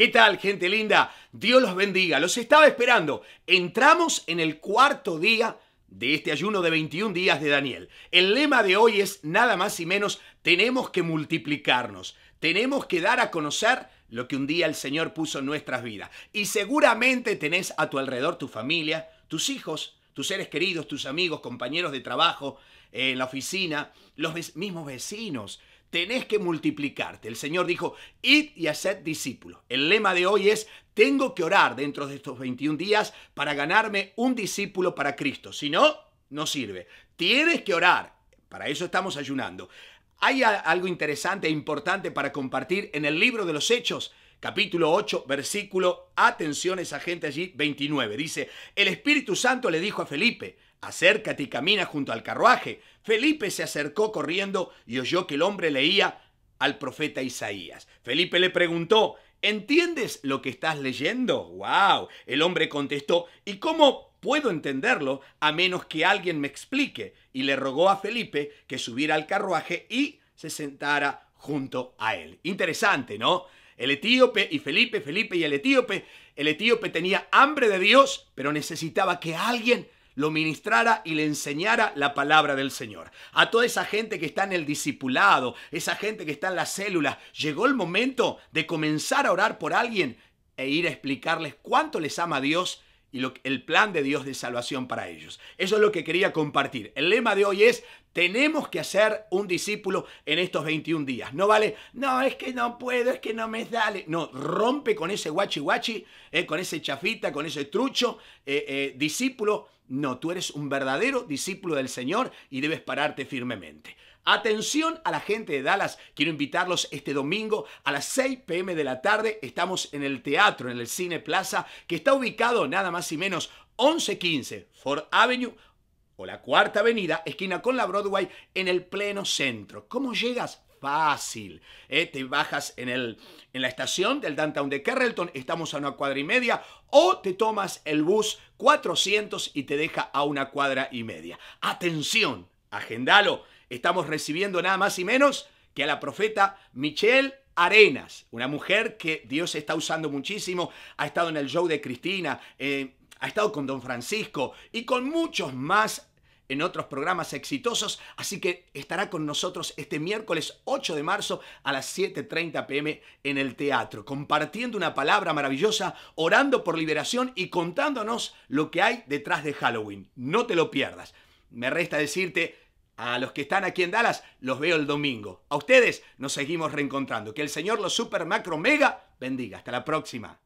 ¿Qué tal, gente linda? Dios los bendiga. Los estaba esperando. Entramos en el cuarto día de este ayuno de 21 días de Daniel. El lema de hoy es nada más y menos, tenemos que multiplicarnos. Tenemos que dar a conocer lo que un día el Señor puso en nuestras vidas. Y seguramente tenés a tu alrededor tu familia, tus hijos, tus seres queridos, tus amigos, compañeros de trabajo, eh, en la oficina, los mismos vecinos, tenés que multiplicarte. El Señor dijo, id y haced discípulos. El lema de hoy es, tengo que orar dentro de estos 21 días para ganarme un discípulo para Cristo. Si no, no sirve. Tienes que orar. Para eso estamos ayunando. Hay algo interesante e importante para compartir en el libro de los Hechos capítulo 8, versículo, atención esa gente allí, 29. Dice, el Espíritu Santo le dijo a Felipe, acércate y camina junto al carruaje. Felipe se acercó corriendo y oyó que el hombre leía al profeta Isaías. Felipe le preguntó, ¿entiendes lo que estás leyendo? ¡Wow! El hombre contestó, ¿y cómo puedo entenderlo a menos que alguien me explique? Y le rogó a Felipe que subiera al carruaje y se sentara junto a él. Interesante, ¿no? El etíope y Felipe, Felipe y el etíope. El etíope tenía hambre de Dios, pero necesitaba que alguien lo ministrara y le enseñara la palabra del Señor. A toda esa gente que está en el discipulado, esa gente que está en las células, llegó el momento de comenzar a orar por alguien e ir a explicarles cuánto les ama Dios y el plan de Dios de salvación para ellos. Eso es lo que quería compartir. El lema de hoy es, tenemos que hacer un discípulo en estos 21 días. No vale, no, es que no puedo, es que no me sale. No, rompe con ese guachi guachi, eh, con ese chafita, con ese trucho, eh, eh, discípulo. No, tú eres un verdadero discípulo del Señor y debes pararte firmemente. Atención a la gente de Dallas, quiero invitarlos este domingo a las 6 pm de la tarde. Estamos en el teatro, en el Cine Plaza, que está ubicado nada más y menos 1115 Ford Avenue o la Cuarta Avenida, esquina con la Broadway, en el pleno centro. ¿Cómo llegas? Fácil. ¿eh? Te bajas en, el, en la estación del downtown de Carrollton, estamos a una cuadra y media, o te tomas el bus 400 y te deja a una cuadra y media. Atención, agendalo estamos recibiendo nada más y menos que a la profeta Michelle Arenas, una mujer que Dios está usando muchísimo, ha estado en el show de Cristina, eh, ha estado con Don Francisco y con muchos más en otros programas exitosos, así que estará con nosotros este miércoles 8 de marzo a las 7.30 pm en el teatro, compartiendo una palabra maravillosa, orando por liberación y contándonos lo que hay detrás de Halloween. No te lo pierdas. Me resta decirte a los que están aquí en Dallas los veo el domingo. A ustedes nos seguimos reencontrando. Que el Señor los super macro mega bendiga. Hasta la próxima.